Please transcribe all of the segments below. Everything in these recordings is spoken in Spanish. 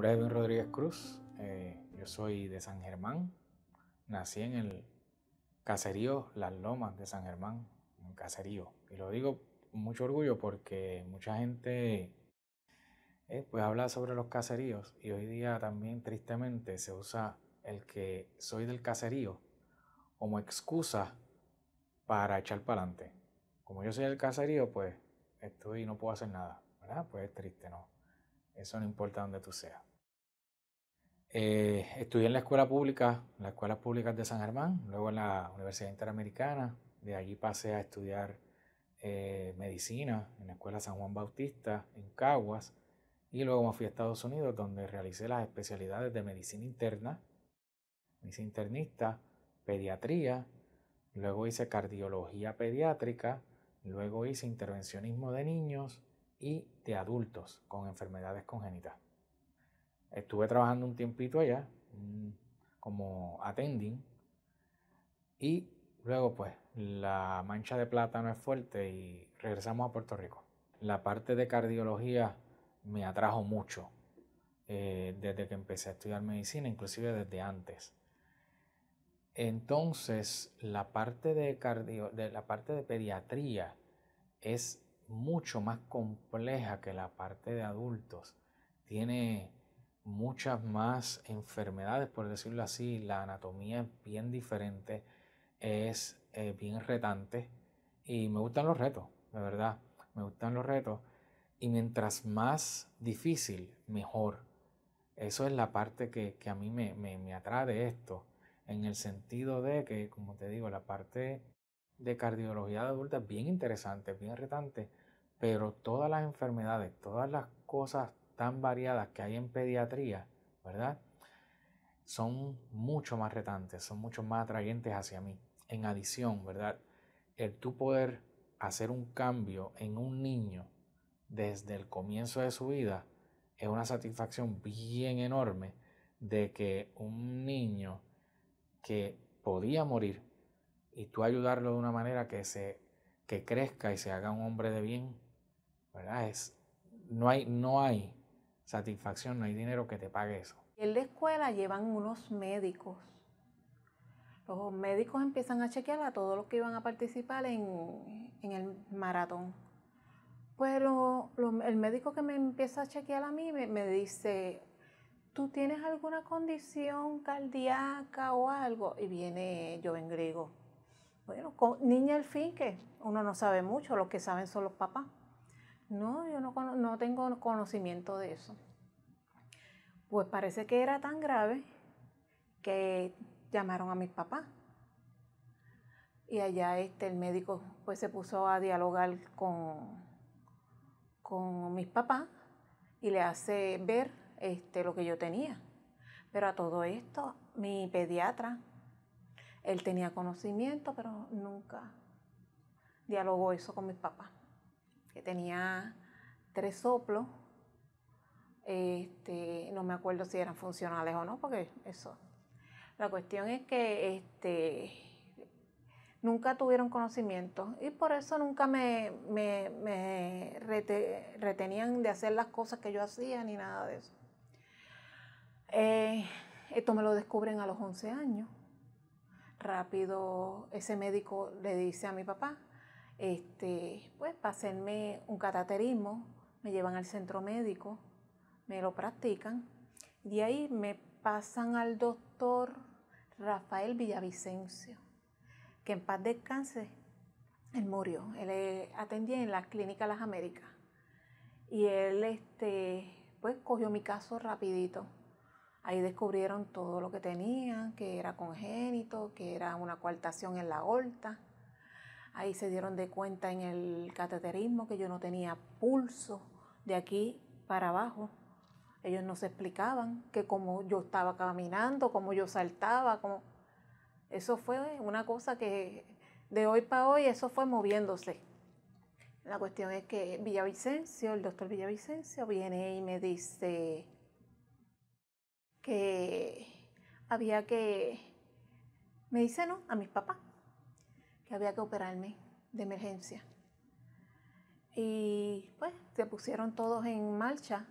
nombre es Rodríguez Cruz, eh, yo soy de San Germán, nací en el caserío Las Lomas de San Germán, un caserío. Y lo digo con mucho orgullo porque mucha gente eh, pues habla sobre los caseríos y hoy día también tristemente se usa el que soy del caserío como excusa para echar para adelante. Como yo soy del caserío, pues estoy y no puedo hacer nada, ¿verdad? Pues es triste, ¿no? Eso no importa donde tú seas. Eh, estudié en la escuela pública, en las escuelas públicas de San Germán, luego en la Universidad Interamericana, de allí pasé a estudiar eh, medicina en la Escuela San Juan Bautista, en Caguas, y luego me fui a Estados Unidos, donde realicé las especialidades de medicina interna, medicina internista, pediatría, luego hice cardiología pediátrica, luego hice intervencionismo de niños y de adultos con enfermedades congénitas. Estuve trabajando un tiempito allá, mm, como attending, y luego pues la mancha de plata no es fuerte y regresamos a Puerto Rico. La parte de cardiología me atrajo mucho eh, desde que empecé a estudiar medicina, inclusive desde antes. Entonces, la parte de, la parte de pediatría es mucho más compleja que la parte de adultos. Tiene muchas más enfermedades, por decirlo así. La anatomía es bien diferente, es eh, bien retante y me gustan los retos, de verdad, me gustan los retos. Y mientras más difícil, mejor. Eso es la parte que, a mí me, me, atrae esto, en el sentido de que, como te digo, la parte de cardiología de adulta es bien interesante, bien retante, pero todas las enfermedades, todas las cosas tan variadas que hay en pediatría, ¿verdad? Son mucho más retantes, son mucho más atrayentes hacia mí. En adición, ¿verdad? El tú poder hacer un cambio en un niño desde el comienzo de su vida es una satisfacción bien enorme de que un niño que podía morir y tú ayudarlo de una manera que se crezca y se haga un hombre de bien, ¿verdad? Es, no hay no hay satisfacción, no hay dinero que te pague eso. En la escuela llevan unos médicos. Los médicos empiezan a chequear a todos los que iban a participar en, el maratón. Pues el médico que me empieza a chequear a mí me, dice, ¿tú tienes alguna condición cardíaca o algo? Y viene yo en griego. Bueno, niña el fin que uno no sabe mucho, lo que saben son los papás. No, yo no, no tengo conocimiento de eso. Pues parece que era tan grave que llamaron a mis papás. Y allá este, el médico pues, se puso a dialogar con, con mis papás y le hace ver este, lo que yo tenía. Pero a todo esto, mi pediatra, él tenía conocimiento, pero nunca dialogó eso con mis papás que tenía tres soplos. Este, no me acuerdo si eran funcionales o no, porque eso. La cuestión es que este, nunca tuvieron conocimiento y por eso nunca me, retenían de hacer las cosas que yo hacía ni nada de eso. Eh, esto me lo descubren a los 11 años. Rápido, ese médico le dice a mi papá, este, pues para hacerme un cateterismo me llevan al centro médico, me lo practican, y ahí me pasan al doctor Rafael Villavicencio, que en paz descanse, él murió, él atendía en la clínica Las Américas y él este, pues cogió mi caso rapidito. Ahí descubrieron todo lo que tenía, que era congénito, que era una coartación en la aorta, Ahí se dieron de cuenta en el cateterismo que yo no tenía pulso de aquí para abajo. Ellos nos explicaban que como yo estaba caminando, como yo saltaba, como... Eso fue una cosa que de hoy para hoy, eso fue moviéndose. La cuestión es que Villavicencio, el doctor Villavicencio, viene y me dice que había que... Me dice no a mis papás que había que operarme de emergencia. Y pues se pusieron todos en marcha,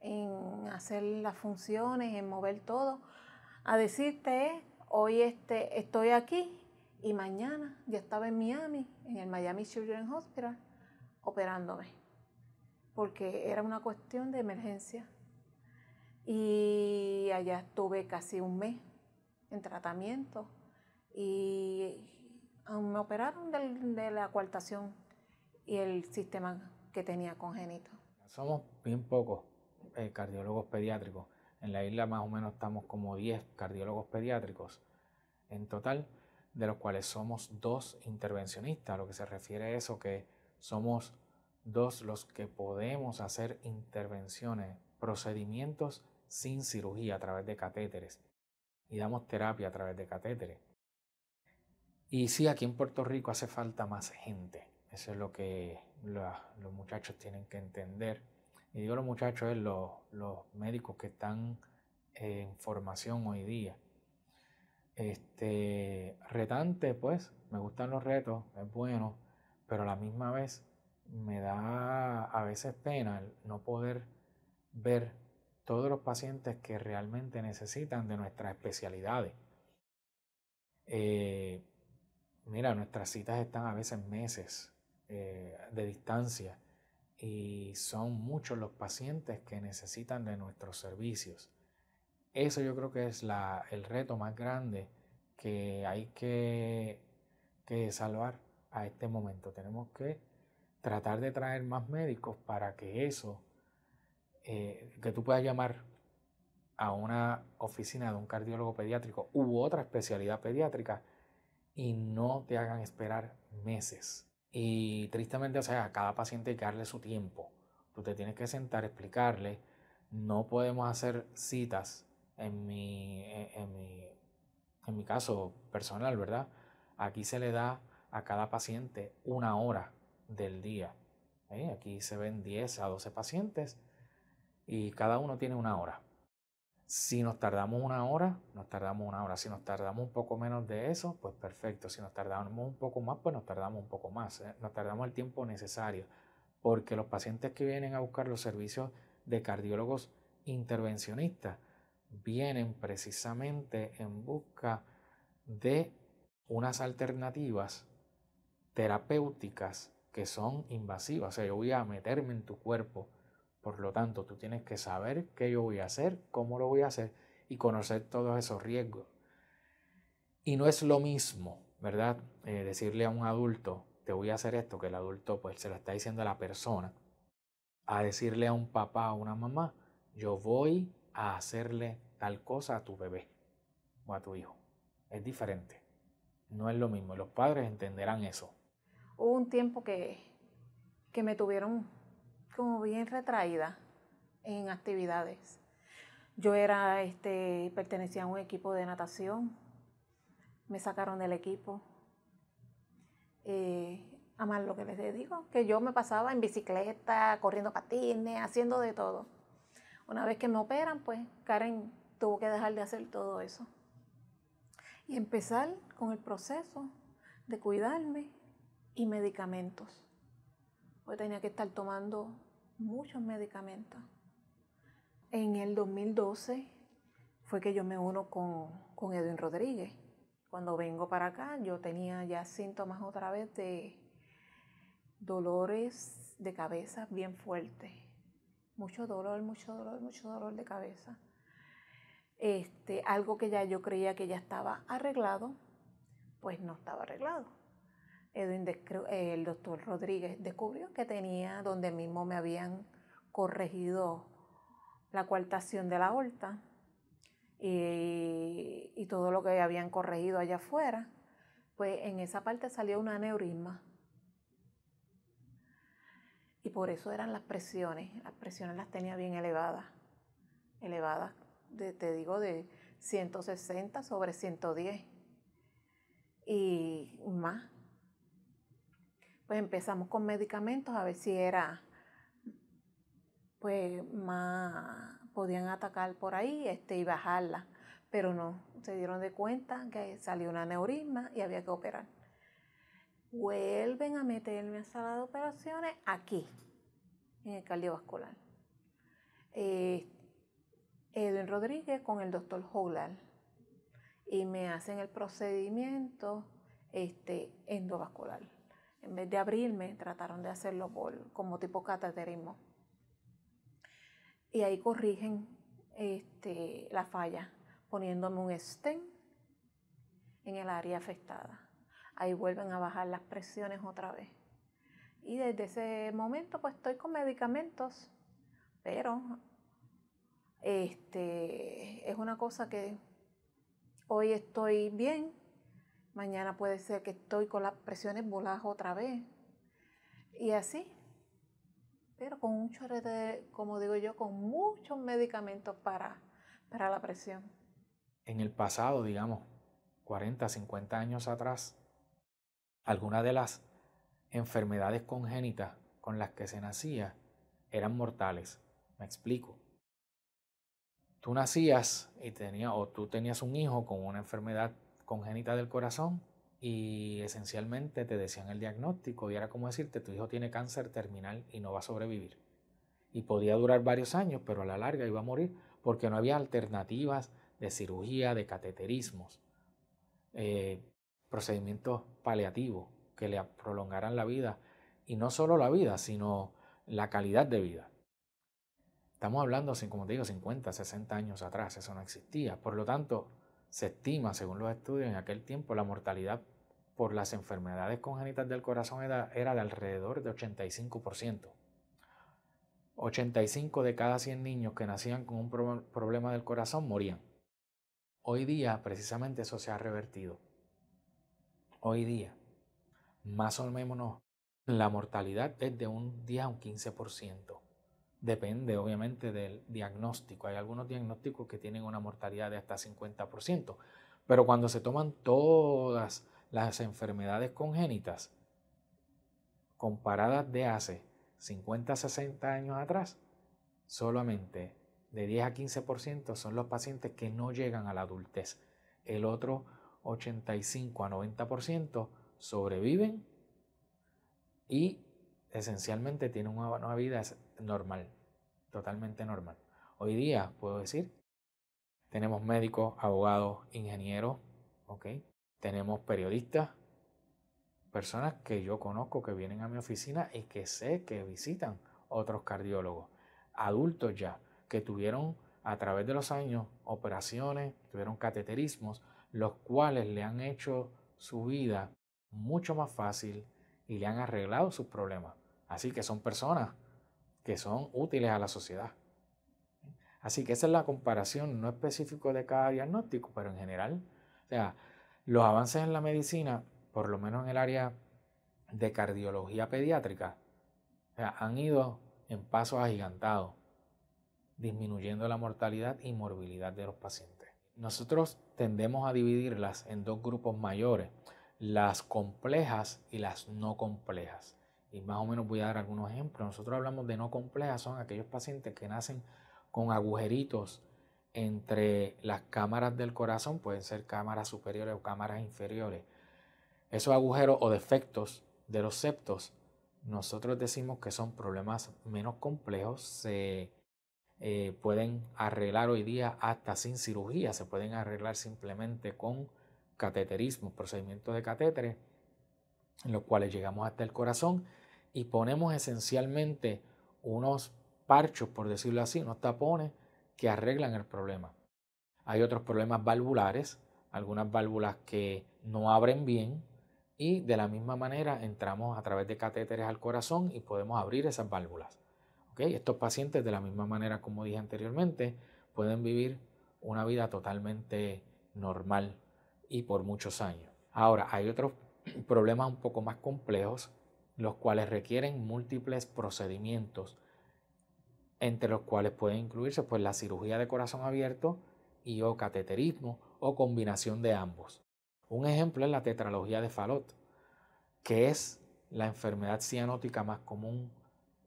en hacer las funciones, en mover todo, a decirte, hoy este, estoy aquí y mañana ya estaba en Miami, en el Miami Children's Hospital, operándome, porque era una cuestión de emergencia. Y allá estuve casi un mes en tratamiento y me operaron del, de la coartación y el sistema que tenía congénito. Somos bien pocos eh, cardiólogos pediátricos. En la isla más o menos estamos como 10 cardiólogos pediátricos en total, de los cuales somos dos intervencionistas, lo que se refiere a eso que somos dos los que podemos hacer intervenciones, procedimientos sin cirugía a través de catéteres y damos terapia a través de catéteres. Y sí, aquí en Puerto Rico hace falta más gente. Eso es lo que los muchachos tienen que entender. Y digo los muchachos es los, médicos que están en formación hoy día. Este, retante, pues, me gustan los retos, es bueno, pero a la misma vez me da a veces pena no poder ver todos los pacientes que realmente necesitan de nuestras especialidades. Eh, mira, nuestras citas están a veces meses eh, de distancia y son muchos los pacientes que necesitan de nuestros servicios. Eso yo creo que es el reto más grande que hay que, salvar a este momento. Tenemos que tratar de traer más médicos para que eso, eh, que tú puedas llamar a una oficina de un cardiólogo pediátrico u otra especialidad pediátrica y no te hagan esperar meses. Y tristemente, o sea, a cada paciente hay que darle su tiempo. Tú te tienes que sentar, explicarle. No podemos hacer citas en mi, e, en mi, en mi caso personal, ¿verdad? Aquí se le da a cada paciente una hora del día. ¿eh? Aquí se ven 10 a 12 pacientes y cada uno tiene una hora. Si nos tardamos una hora, nos tardamos una hora. Si nos tardamos un poco menos de eso, pues perfecto. Si nos tardamos un poco más, pues nos tardamos un poco más. Eh, nos tardamos el tiempo necesario. Porque los pacientes que vienen a buscar los servicios de cardiólogos intervencionistas vienen precisamente en busca de unas alternativas terapéuticas que son invasivas. O sea, yo voy a meterme en tu cuerpo por lo tanto, tú tienes que saber qué yo voy a hacer, cómo lo voy a hacer y conocer todos esos riesgos. Y no es lo mismo, ¿verdad? Eh, decirle a un adulto, te voy a hacer esto, que el adulto pues se lo está diciendo a la persona, a decirle a un papá o una mamá, yo voy a hacerle tal cosa a tu bebé o a tu hijo. Es diferente. No es lo mismo. Los padres entenderán eso. Hubo un tiempo que, que me tuvieron como bien retraída en actividades. Yo era, este, pertenecía a un equipo de natación, me sacaron del equipo. Eh, a más lo que les digo, que yo me pasaba en bicicleta, corriendo patines, haciendo de todo. Una vez que me operan, pues Karen tuvo que dejar de hacer todo eso. Y empezar con el proceso de cuidarme y medicamentos. hoy tenía que estar tomando muchos medicamentos. En el 2012 fue que yo me uno con, con Edwin Rodríguez. Cuando vengo para acá, yo tenía ya síntomas otra vez de dolores de cabeza bien fuertes. Mucho dolor, mucho dolor, mucho dolor de cabeza. Este, algo que ya yo creía que ya estaba arreglado, pues no estaba arreglado el doctor Rodríguez descubrió que tenía donde mismo me habían corregido la coartación de la aorta y, todo lo que habían corregido allá afuera, pues en esa parte salió un aneurisma. Y por eso eran las presiones, las presiones las tenía bien elevadas, elevadas, te digo, de 160 sobre 110 y más pues empezamos con medicamentos a ver si era pues más podían atacar por ahí este, y bajarla, pero no, se dieron de cuenta que salió una aneurisma y había que operar. Vuelven a meterme a sala de operaciones aquí, en el cardiovascular. Eh, Edwin Rodríguez con el doctor Joglar y me hacen el procedimiento este, endovascular en vez de abrirme, trataron de hacerlo por, como tipo cateterismo. Y ahí corrigen este, la falla poniéndome un stent en el área afectada. Ahí vuelven a bajar las presiones otra vez. Y desde ese momento pues estoy con medicamentos, pero este, es una cosa que hoy estoy bien, Mañana puede ser que estoy con las presiones voladas otra vez. Y así. Pero con un chorrete, de, como digo yo, con muchos medicamentos para, para la presión. En el pasado, digamos, 40, 50 años atrás, algunas de las enfermedades congénitas con las que se nacía eran mortales. Me explico. Tú nacías y tenía, o tú tenías un hijo con una enfermedad congénita del corazón y esencialmente te decían el diagnóstico y era como decirte tu hijo tiene cáncer terminal y no va a sobrevivir. Y podía durar varios años, pero a la larga iba a morir porque no había alternativas de cirugía, de cateterismos, eh, procedimientos paliativos que le prolongaran la vida y no solo la vida, sino la calidad de vida. Estamos hablando, como te digo, 50, 60 años atrás, eso no existía. Por lo tanto, se estima, según los estudios, en aquel tiempo la mortalidad por las enfermedades congénitas del corazón era, de alrededor de 85%. 85 de cada 100 niños que nacían con un problema del corazón morían. Hoy día, precisamente eso se ha revertido. Hoy día, más o menos, la mortalidad es de un 10 a un 15%. Depende, obviamente, del diagnóstico. Hay algunos diagnósticos que tienen una mortalidad de hasta 50%, pero cuando se toman todas las enfermedades congénitas comparadas de hace 50, 60 años atrás, solamente de 10 a 15% son los pacientes que no llegan a la adultez. El otro 85 a 90% sobreviven y esencialmente tienen una vida normal, totalmente normal. Hoy día, puedo decir, tenemos médicos, abogados, ingenieros, ¿ok? Tenemos periodistas, personas que yo conozco que vienen a mi oficina y que sé que visitan otros cardiólogos, adultos ya, que tuvieron a través de los años operaciones, tuvieron cateterismos, los cuales le han hecho su vida mucho más fácil y le han arreglado sus problemas. Así que son personas que son útiles a la sociedad. Así que esa es la comparación, no específico de cada diagnóstico, pero en general. O sea, los avances en la medicina, por lo menos en el área de cardiología pediátrica, han ido en pasos agigantados, disminuyendo la mortalidad y morbilidad de los pacientes. Nosotros tendemos a dividirlas en dos grupos mayores, las complejas y las no complejas y más o menos voy a dar algunos ejemplos. Nosotros hablamos de no complejas, son aquellos pacientes que nacen con agujeritos entre las cámaras del corazón, pueden ser cámaras superiores o cámaras inferiores. Esos agujeros o defectos de los septos, nosotros decimos que son problemas menos complejos, se eh, pueden arreglar hoy día hasta sin cirugía, se pueden arreglar simplemente con cateterismo, procedimientos de catéteres en los cuales llegamos hasta el corazón y ponemos esencialmente unos parchos, por decirlo así, unos tapones que arreglan el problema. Hay otros problemas valvulares, algunas válvulas que no abren bien y de la misma manera entramos a través de catéteres al corazón y podemos abrir esas válvulas. ¿Okay? Estos pacientes de la misma manera como dije anteriormente pueden vivir una vida totalmente normal y por muchos años. Ahora, hay otros problemas un poco más complejos, los cuales requieren múltiples procedimientos, entre los cuales puede incluirse pues, la cirugía de corazón abierto y o cateterismo o combinación de ambos. Un ejemplo es la tetralogía de Fallot, que es la enfermedad cianótica más común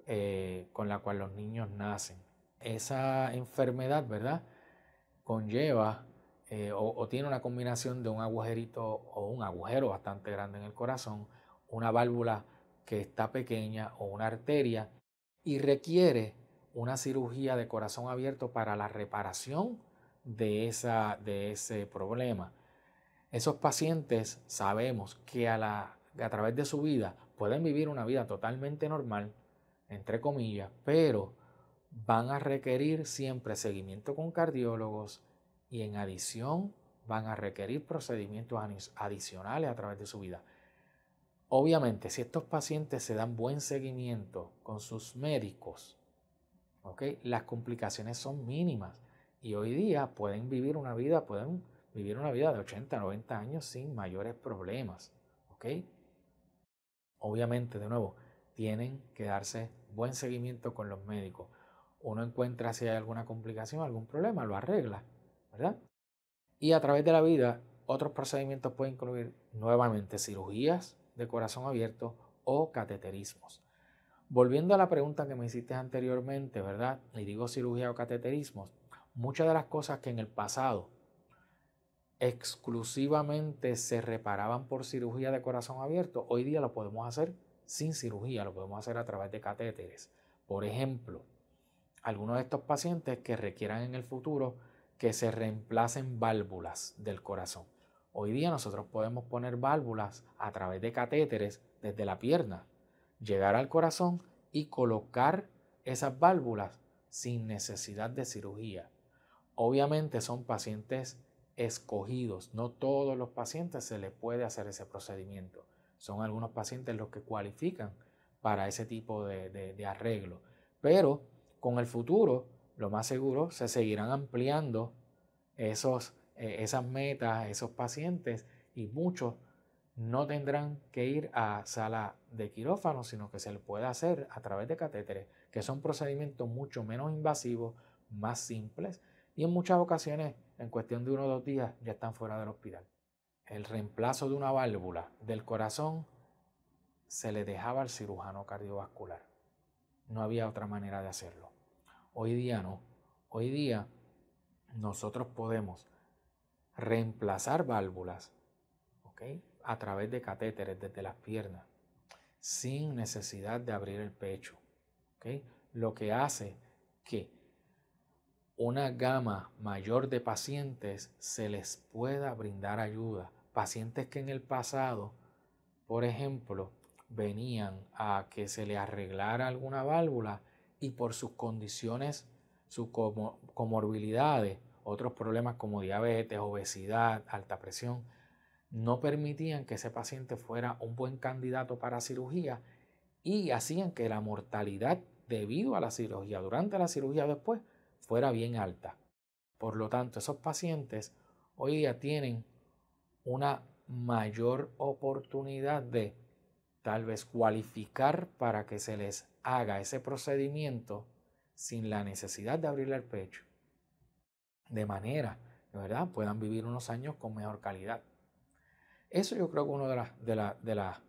eh, con la cual los niños nacen. Esa enfermedad, ¿verdad? Conlleva eh, o, tiene una combinación de un agujerito o un agujero bastante grande en el corazón, una válvula que está pequeña o una arteria y requiere una cirugía de corazón abierto para la reparación de, esa, de ese problema. Esos pacientes sabemos que a través de su vida pueden vivir una vida totalmente normal, entre comillas, pero van a requerir siempre seguimiento con cardiólogos, y en adición van a requerir procedimientos adicionales a través de su vida. Obviamente, si estos pacientes se dan buen seguimiento con sus médicos, las complicaciones son mínimas y hoy día pueden vivir una vida, pueden vivir una vida de 80, 90 años sin mayores problemas. Obviamente, de nuevo, tienen que darse buen seguimiento con los médicos. Uno encuentra si hay alguna complicación, algún problema, lo arregla ¿verdad? Y a través de la vida, otros procedimientos pueden incluir nuevamente cirugías de corazón abierto o cateterismos. Volviendo a la pregunta que me hiciste anteriormente, ¿verdad? Y digo cirugía o cateterismos. Muchas de las cosas que en el pasado exclusivamente se reparaban por cirugía de corazón abierto, hoy día lo podemos hacer sin cirugía, lo podemos hacer a través de catéteres. Por ejemplo, algunos de estos pacientes que requieran en el futuro que se reemplacen válvulas del corazón. Hoy día nosotros podemos poner válvulas a través de catéteres desde la pierna, llegar al corazón y colocar esas válvulas sin necesidad de cirugía. Obviamente son pacientes escogidos, no todos los pacientes se les puede hacer ese procedimiento. Son algunos pacientes los que cualifican para ese tipo de, de arreglo. Pero con el futuro lo más seguro se seguirán ampliando esos, eh, esas metas, esos pacientes y muchos no tendrán que ir a sala de quirófano, sino que se le puede hacer a través de catéteres, que son procedimientos mucho menos invasivos, más simples y en muchas ocasiones, en cuestión de uno o dos días, ya están fuera del hospital. El reemplazo de una válvula del corazón se le dejaba al cirujano cardiovascular. No había otra manera de hacerlo. Hoy día no. Hoy día nosotros podemos reemplazar válvulas a través de catéteres desde las piernas sin necesidad de abrir el pecho. Lo que hace que una gama mayor de pacientes se les pueda brindar ayuda. Pacientes que en el pasado, por ejemplo, venían a que se le arreglara alguna válvula y por sus condiciones, sus comorbilidades, otros problemas como diabetes, obesidad, alta presión, no permitían que ese paciente fuera un buen candidato para cirugía y hacían que la mortalidad debido a la cirugía, durante la cirugía después, fuera bien alta. Por lo tanto, esos pacientes hoy día tienen una mayor oportunidad de tal vez cualificar para que se les haga ese procedimiento sin la necesidad de abrirle el pecho. De manera, de verdad, puedan vivir unos años con mejor calidad. Eso yo creo que una de las, de, la, de, la,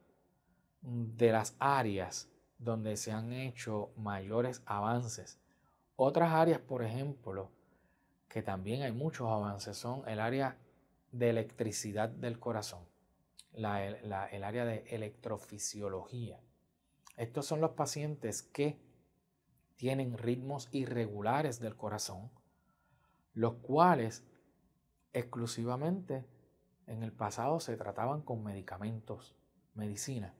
de las áreas donde se han hecho mayores avances. Otras áreas, por ejemplo, que también hay muchos avances, son el área de electricidad del corazón el área de electrofisiología. Estos son los pacientes que tienen ritmos irregulares del corazón, los cuales exclusivamente en el pasado se trataban con medicamentos, medicina.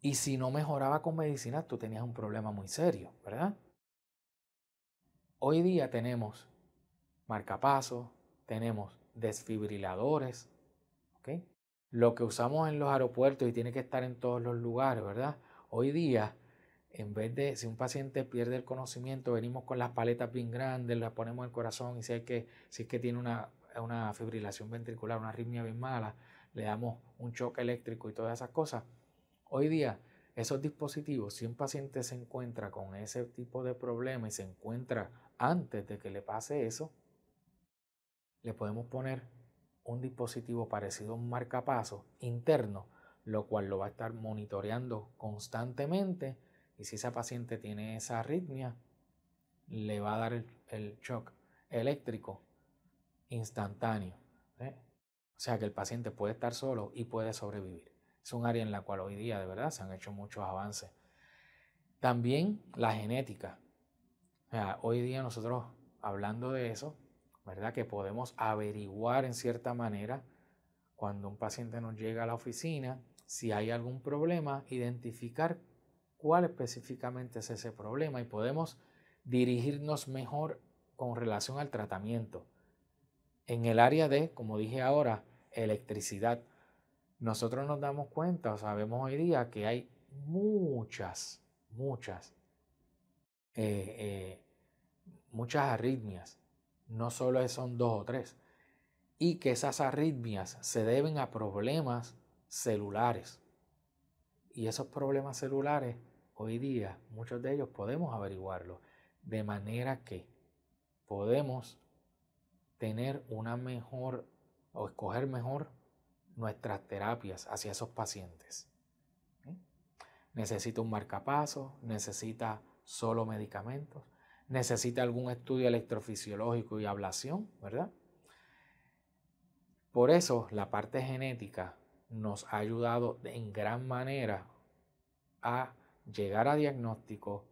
Y si no mejoraba con medicina, tú tenías un problema muy serio, ¿verdad? Hoy día tenemos marcapasos, tenemos desfibriladores, ¿ok? lo que usamos en los aeropuertos y tiene que estar en todos los lugares, ¿verdad? Hoy día, en vez de si un paciente pierde el conocimiento, venimos con las paletas bien grandes, las ponemos en el corazón y si, que, si es que tiene una, una fibrilación ventricular, una arritmia bien mala, le damos un choque eléctrico y todas esas cosas. Hoy día, esos dispositivos, si un paciente se encuentra con ese tipo de problema y se encuentra antes de que le pase eso, le podemos poner un dispositivo parecido a un marcapaso interno, lo cual lo va a estar monitoreando constantemente y si esa paciente tiene esa arritmia, le va a dar el, shock eléctrico instantáneo. ¿eh? O sea que el paciente puede estar solo y puede sobrevivir. Es un área en la cual hoy día de verdad se han hecho muchos avances. También la genética. hoy día nosotros hablando de eso, ¿verdad? Que podemos averiguar en cierta manera cuando un paciente nos llega a la oficina, si hay algún problema, identificar cuál específicamente es ese problema y podemos dirigirnos mejor con relación al tratamiento. En el área de, como dije ahora, electricidad, nosotros nos damos cuenta o sabemos hoy día que hay muchas, muchas, eh, eh, muchas arritmias no solo son dos o tres, y que esas arritmias se deben a problemas celulares. Y esos problemas celulares, hoy día, muchos de ellos podemos averiguarlo de manera que podemos tener una mejor o escoger mejor nuestras terapias hacia esos pacientes. ¿Mm? Necesita un marcapaso, necesita solo medicamentos necesita algún estudio electrofisiológico y ablación, ¿verdad? Por eso la parte genética nos ha ayudado en gran manera a llegar a diagnóstico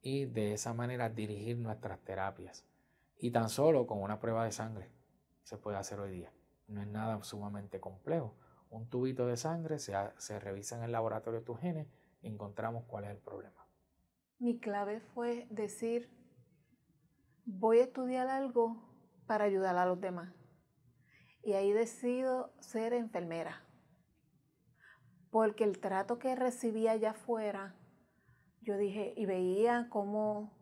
y de esa manera dirigir nuestras terapias. Y tan solo con una prueba de sangre se puede hacer hoy día. No es nada sumamente complejo. Un tubito de sangre, se, revisa en el laboratorio de tus genes y encontramos cuál es el problema. Mi clave fue decir, voy a estudiar algo para ayudar a los demás. Y ahí decido ser enfermera. Porque el trato que recibía allá afuera, yo dije, y veía cómo,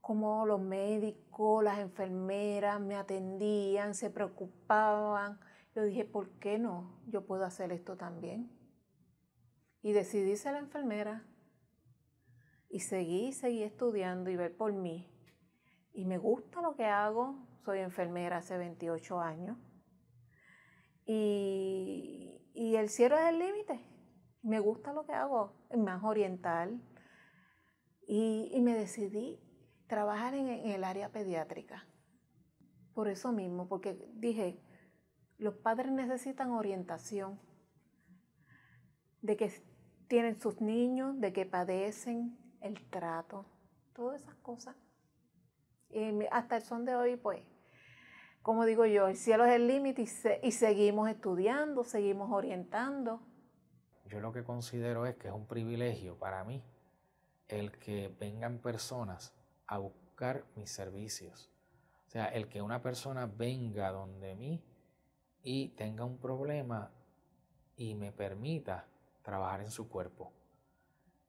cómo los médicos, las enfermeras me atendían, se preocupaban. Yo dije, ¿por qué no? Yo puedo hacer esto también. Y decidí ser enfermera. Y seguí, seguí estudiando y ver por mí y me gusta lo que hago. Soy enfermera hace 28 años. Y, el cielo es el límite. Me gusta lo que hago, más oriental. Y, me decidí trabajar en, en el área pediátrica. Por eso mismo, porque dije, los padres necesitan orientación de que tienen sus niños, de que padecen el trato, todas esas cosas. Y hasta el son de hoy, pues, como digo yo, el cielo es el límite y, y seguimos estudiando, seguimos orientando. Yo lo que considero es que es un privilegio para mí el que vengan personas a buscar mis servicios. O sea, el que una persona venga donde mí y tenga un problema y me permita trabajar en su cuerpo.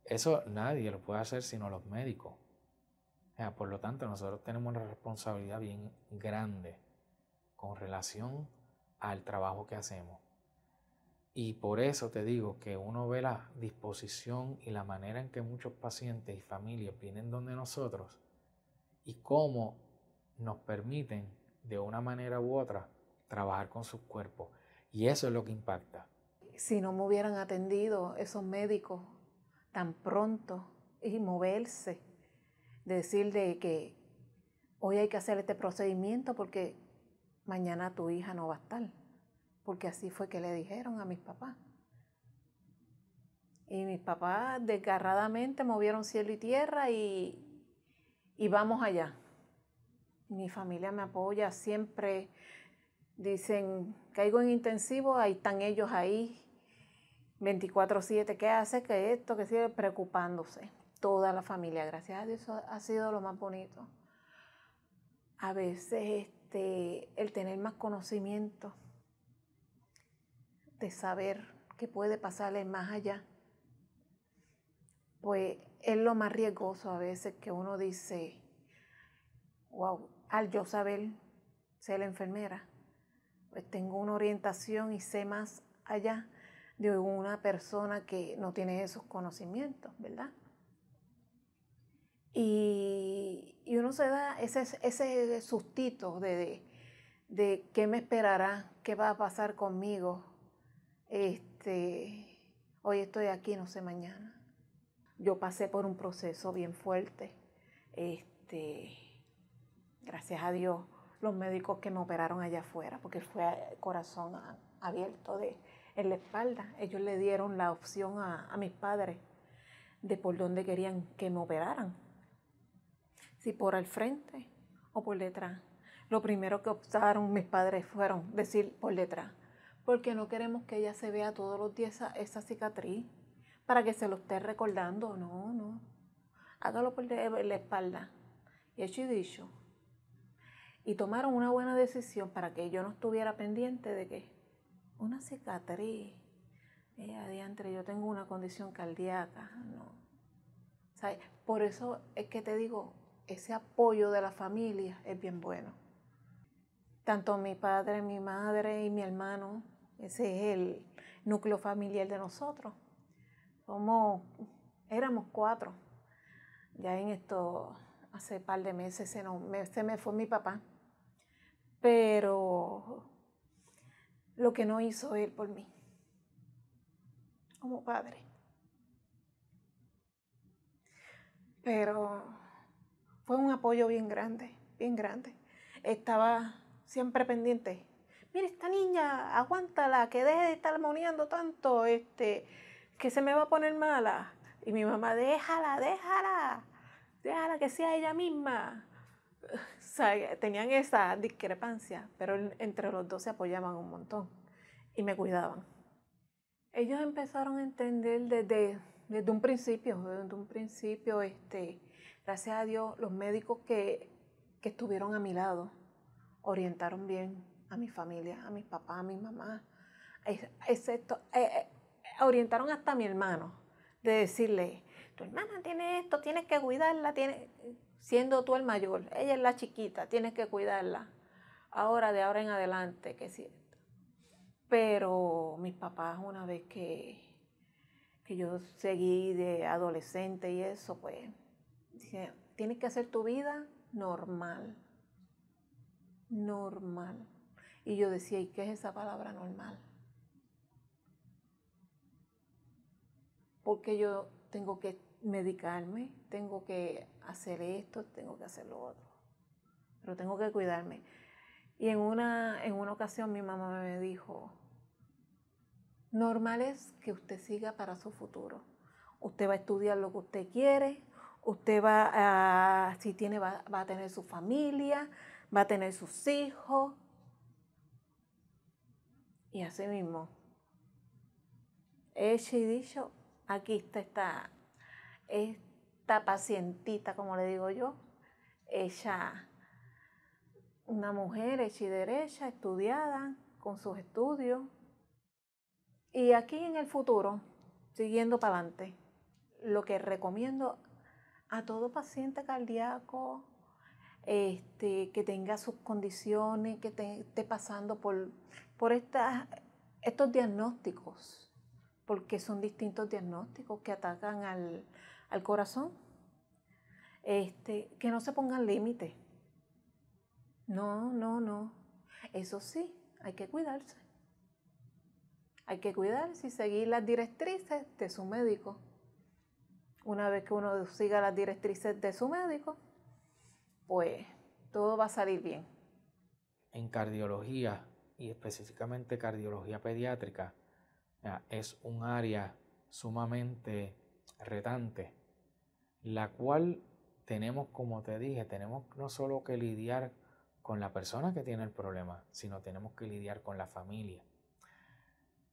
Eso nadie lo puede hacer sino los médicos por lo tanto, nosotros tenemos una responsabilidad bien grande con relación al trabajo que hacemos. Y por eso te digo que uno ve la disposición y la manera en que muchos pacientes y familias vienen donde nosotros y cómo nos permiten de una manera u otra trabajar con sus cuerpos. Y eso es lo que impacta. Si no me hubieran atendido esos médicos tan pronto y moverse decir de que hoy hay que hacer este procedimiento porque mañana tu hija no va a estar, porque así fue que le dijeron a mis papás. Y mis papás desgarradamente movieron cielo y tierra y, vamos allá. Mi familia me apoya siempre. Dicen, caigo en intensivo, ahí están ellos ahí, 24/7, ¿qué hace? que esto? que sigue preocupándose? toda la familia. Gracias a Dios ha sido lo más bonito. A veces este, el tener más conocimiento, de saber qué puede pasarle más allá, pues es lo más riesgoso a veces que uno dice, wow, al yo saber ser la enfermera, pues tengo una orientación y sé más allá de una persona que no tiene esos conocimientos, ¿verdad? Y, uno se da ese, ese sustito de, de, qué me esperará, qué va a pasar conmigo. Este, hoy estoy aquí, no sé mañana. Yo pasé por un proceso bien fuerte. Este, gracias a Dios, los médicos que me operaron allá afuera, porque fue corazón abierto de, en la espalda. Ellos le dieron la opción a, a mis padres de por dónde querían que me operaran si por el frente o por detrás. Lo primero que optaron mis padres fueron decir por detrás, porque no queremos que ella se vea todos los días esa, cicatriz, para que se lo esté recordando. No, no. Hágalo por la espalda. Y hecho y dicho. Y tomaron una buena decisión para que yo no estuviera pendiente de que una cicatriz. Eh, yo tengo una condición cardíaca. No. Por eso es que te digo, ese apoyo de la familia es bien bueno. Tanto mi padre, mi madre y mi hermano, ese es el núcleo familiar de nosotros. Somos, éramos cuatro. Ya en esto, hace par de meses se, me, se me fue mi papá. Pero lo que no hizo él por mí, como padre. Pero fue un apoyo bien grande, bien grande. Estaba siempre pendiente. Mire, esta niña, aguántala, que deje de estar moneando tanto, este, que se me va a poner mala. Y mi mamá, déjala, déjala, déjala que sea ella misma. O sea, tenían esa discrepancia, pero entre los dos se apoyaban un montón y me cuidaban. Ellos empezaron a entender desde, desde un principio, desde un principio, este, Gracias a Dios, los médicos que, estuvieron a mi lado orientaron bien a mi familia, a mis papás, a mi mamá, eh, eh, orientaron hasta a mi hermano, de decirle, tu hermana tiene esto, tienes que cuidarla, tiene, siendo tú el mayor, ella es la chiquita, tienes que cuidarla, ahora, de ahora en adelante, que es cierto. Pero mis papás, una vez que, que yo seguí de adolescente y eso, pues Dije, tienes que hacer tu vida normal. Normal. Y yo decía, ¿y qué es esa palabra normal? Porque yo tengo que medicarme, tengo que hacer esto, tengo que hacer lo otro. Pero tengo que cuidarme. Y en una, en una ocasión mi mamá me dijo, normal es que usted siga para su futuro. Usted va a estudiar lo que usted quiere, usted va a, si tiene, va, a tener su familia, va a tener sus hijos. Y así mismo, hecho y dicho, aquí está esta, pacientita, como le digo yo, ella, una mujer hecha y derecha, estudiada, con sus estudios. Y aquí en el futuro, siguiendo para adelante, lo que recomiendo a todo paciente cardíaco este, que tenga sus condiciones, que esté pasando por, por estos diagnósticos, porque son distintos diagnósticos que atacan al, corazón, este, que no se pongan límites. No, no, no. Eso sí, hay que cuidarse. Hay que cuidarse y seguir las directrices de su médico una vez que uno siga las directrices de su médico, pues todo va a salir bien. En cardiología y específicamente cardiología pediátrica es un área sumamente retante, la cual tenemos, como te dije, tenemos no solo que lidiar con la persona que tiene el problema, sino tenemos que lidiar con la familia.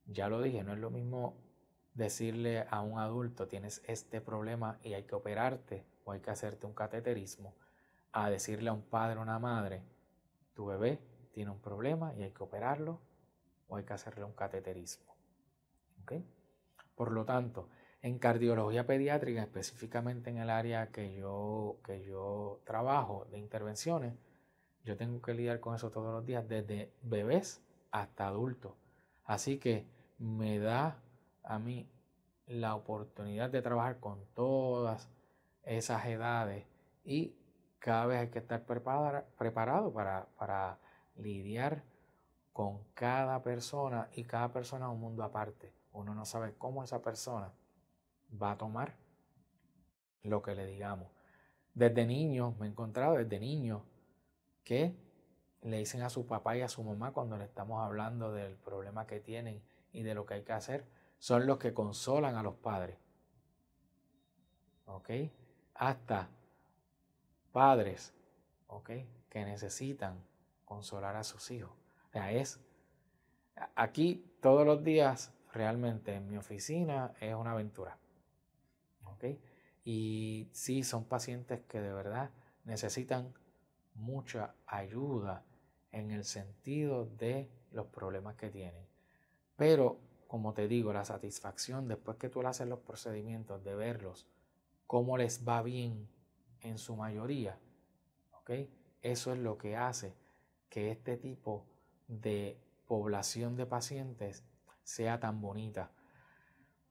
Ya lo dije, no es lo mismo decirle a un adulto tienes este problema y hay que operarte o hay que hacerte un cateterismo, a decirle a un padre o una madre, tu bebé tiene un problema y hay que operarlo o hay que hacerle un cateterismo. Por lo tanto, en cardiología pediátrica, específicamente en el área que yo, que yo trabajo de intervenciones, yo tengo que lidiar con eso todos los días, desde bebés hasta adultos. Así que me da a mí la oportunidad de trabajar con todas esas edades y cada vez hay que estar preparado para, para lidiar con cada persona y cada persona es un mundo aparte. Uno no sabe cómo esa persona va a tomar lo que le digamos. Desde niño, me he encontrado desde niño que le dicen a su papá y a su mamá cuando le estamos hablando del problema que tienen y de lo que hay que hacer son los que consolan a los padres. ¿Ok? Hasta padres, ¿ok? Que necesitan consolar a sus hijos. O sea, es aquí todos los días realmente en mi oficina es una aventura. ¿Ok? Y sí, son pacientes que de verdad necesitan mucha ayuda en el sentido de los problemas que tienen. Pero como te digo, la satisfacción después que tú le haces los procedimientos, de verlos, cómo les va bien en su mayoría, Eso es lo que hace que este tipo de población de pacientes sea tan bonita.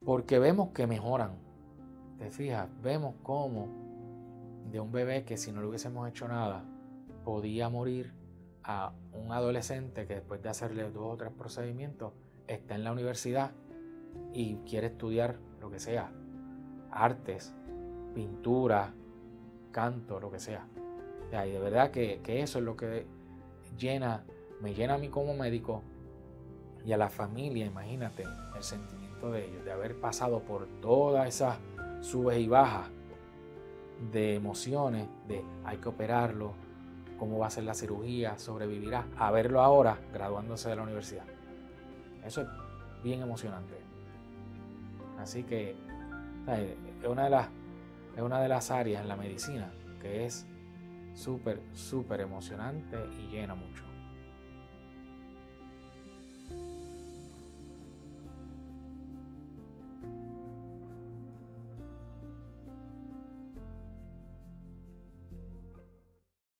Porque vemos que mejoran. Te fijas, vemos cómo de un bebé que si no le hubiésemos hecho nada podía morir a un adolescente que después de hacerle dos o tres procedimientos está en la universidad y quiere estudiar lo que sea, artes, pintura, canto, lo que sea. y de verdad que, eso es lo que llena, me llena a mí como médico y a la familia, imagínate, el sentimiento de ellos, de haber pasado por todas esas subes y bajas de emociones, de hay que operarlo, cómo va a ser la cirugía, sobrevivirá, a verlo ahora graduándose de la universidad. Eso es bien emocionante. Así que es una de las, es una de las áreas en la medicina que es súper, súper emocionante y llena mucho.